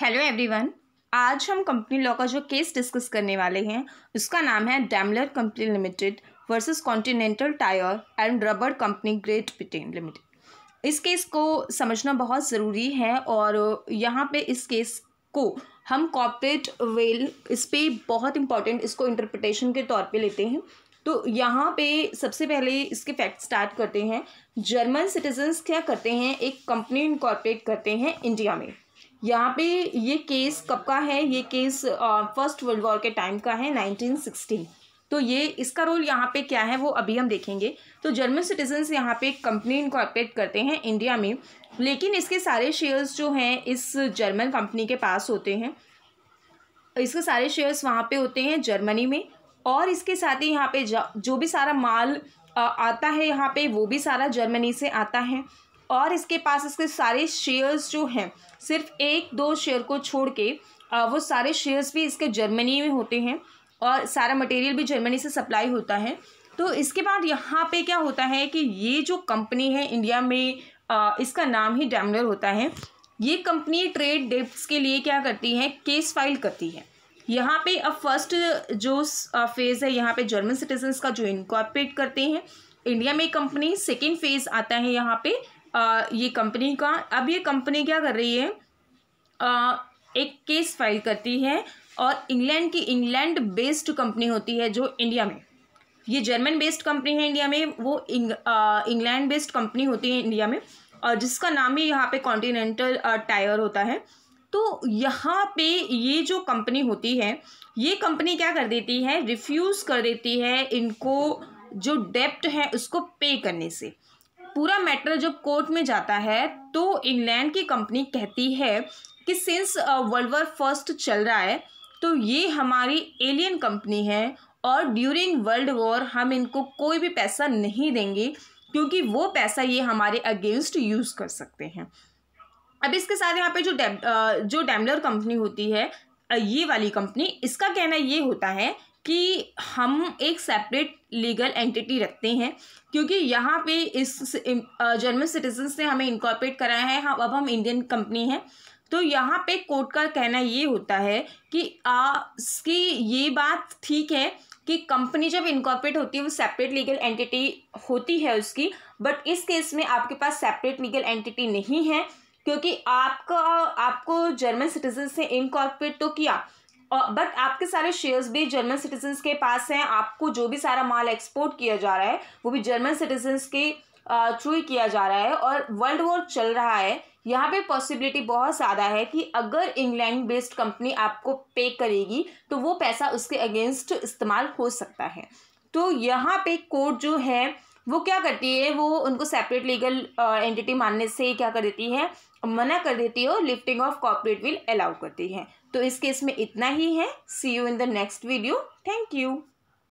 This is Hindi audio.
हेलो एवरीवन आज हम कंपनी लॉ का जो केस डिस्कस करने वाले हैं उसका नाम है Daimler company limited versus continental tyre and rubber company Great Britain limited इस केस को समझना बहुत ज़रूरी है और यहाँ पे इस केस को हम कॉपरेट वेल इस पर बहुत इंपॉर्टेंट इसको इंटरप्रटेशन के तौर पे लेते हैं तो यहाँ पे सबसे पहले इसके फैक्ट स्टार्ट करते हैं जर्मन सिटीजन्स क्या करते हैं एक कंपनी इनकॉर्पोरेट करते हैं इंडिया में यहाँ पे ये केस कब का है ये केस फर्स्ट वर्ल्ड वॉर के टाइम का है 1916 तो ये इसका रोल यहाँ पे क्या है वो अभी हम देखेंगे तो जर्मन सिटीजन्स यहाँ पे कंपनी इनकॉर्पोरेट करते हैं इंडिया में लेकिन इसके सारे शेयर्स जो हैं इस जर्मन कंपनी के पास होते हैं इसके सारे शेयर्स वहाँ पे होते हैं जर्मनी में और इसके साथ ही यहाँ पे जो भी सारा माल आता है यहाँ पे वो भी सारा जर्मनी से आता है और इसके पास इसके सारे शेयर्स जो हैं सिर्फ एक दो शेयर को छोड़ के वो सारे शेयर्स भी इसके जर्मनी में होते हैं और सारा मटेरियल भी जर्मनी से सप्लाई होता है तो इसके बाद यहाँ पे क्या होता है कि ये जो कंपनी है इंडिया में इसका नाम ही डैमलर होता है ये कंपनी ट्रेड डेप्स के लिए क्या करती है केस फाइल करती है यहाँ पे अब फर्स्ट जो फेज़ है यहाँ पे जर्मन सिटीजन्स का जो इनकॉर्पोरेट करते हैं इंडिया में कंपनी सेकेंड फेज़ आता है यहाँ पे आ, ये कंपनी का अब ये कंपनी क्या कर रही है आ, एक केस फाइल करती है और इंग्लैंड की इंग्लैंड बेस्ड कंपनी होती है जो इंडिया में ये जर्मन बेस्ड कंपनी है इंडिया में वो इंग, इंग्लैंड बेस्ड कंपनी होती है इंडिया में और जिसका नाम ही यहाँ पे कॉन्टिनेंटल टायर होता है तो यहाँ पे ये जो कंपनी होती है ये कंपनी क्या कर देती है रिफ्यूज़ कर देती है इनको जो डेप्ट है उसको पे करने से पूरा मैटर जब कोर्ट में जाता है तो इंग्लैंड की कंपनी कहती है कि सिंस वर्ल्ड वॉर फर्स्ट चल रहा है तो ये हमारी एलियन कंपनी है और ड्यूरिंग वर्ल्ड वॉर हम इनको कोई भी पैसा नहीं देंगे क्योंकि वो पैसा ये हमारे अगेंस्ट यूज़ कर सकते हैं अब इसके साथ यहाँ पे जो डेम जो डैमलर कंपनी होती है ये वाली कंपनी इसका कहना ये होता है कि हम एक सेपरेट लीगल एंटिटी रखते हैं क्योंकि यहाँ पे इस जर्मन सिटीजन ने हमें इनकॉर्पोरेट कराया है हाँ अब हम इंडियन कंपनी हैं तो यहाँ पे कोर्ट का कहना ये होता है कि आ, ये बात ठीक है कि कंपनी जब इनकॉर्पोरेट होती है वो सेपरेट लीगल एंटिटी होती है उसकी बट इस केस में आपके पास सेपरेट लीगल एंटिटी नहीं है क्योंकि आपका आपको जर्मन सिटीजन से इनकॉर्पोरेट तो किया बट आपके सारे शेयर्स भी जर्मन सिटीजन्स के पास हैं आपको जो भी सारा माल एक्सपोर्ट किया जा रहा है वो भी जर्मन सिटीजन्स के थ्रू ही किया जा रहा है और वर्ल्ड वॉर चल रहा है यहाँ पे पॉसिबिलिटी बहुत ज़्यादा है कि अगर इंग्लैंड बेस्ड कंपनी आपको पे करेगी तो वो पैसा उसके अगेंस्ट इस्तेमाल हो सकता है तो यहाँ पे कोर्ट जो है वो क्या करती है वो उनको सेपरेट लीगल एंटिटी मानने से क्या कर देती है मना कर देती है और lifting of corporate will allow करती है तो इस केस में इतना ही है see you in the next video thank you